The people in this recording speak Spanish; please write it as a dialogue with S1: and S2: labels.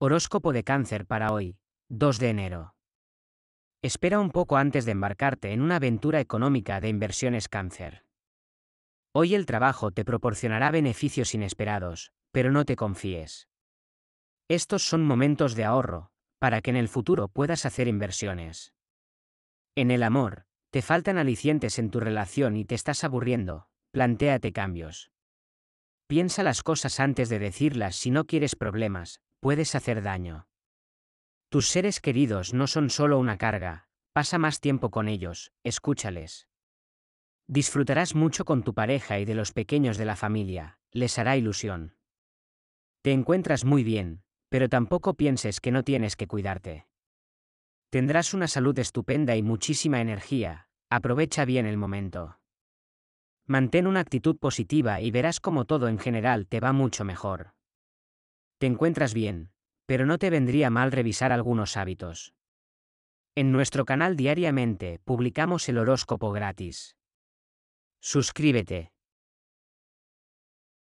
S1: Horóscopo de cáncer para hoy, 2 de enero. Espera un poco antes de embarcarte en una aventura económica de inversiones cáncer. Hoy el trabajo te proporcionará beneficios inesperados, pero no te confíes. Estos son momentos de ahorro, para que en el futuro puedas hacer inversiones. En el amor, te faltan alicientes en tu relación y te estás aburriendo, plantéate cambios. Piensa las cosas antes de decirlas si no quieres problemas, puedes hacer daño. Tus seres queridos no son solo una carga, pasa más tiempo con ellos, escúchales. Disfrutarás mucho con tu pareja y de los pequeños de la familia, les hará ilusión. Te encuentras muy bien, pero tampoco pienses que no tienes que cuidarte. Tendrás una salud estupenda y muchísima energía, aprovecha bien el momento. Mantén una actitud positiva y verás como todo en general te va mucho mejor. Te encuentras bien, pero no te vendría mal revisar algunos hábitos. En nuestro canal diariamente publicamos el horóscopo gratis. Suscríbete.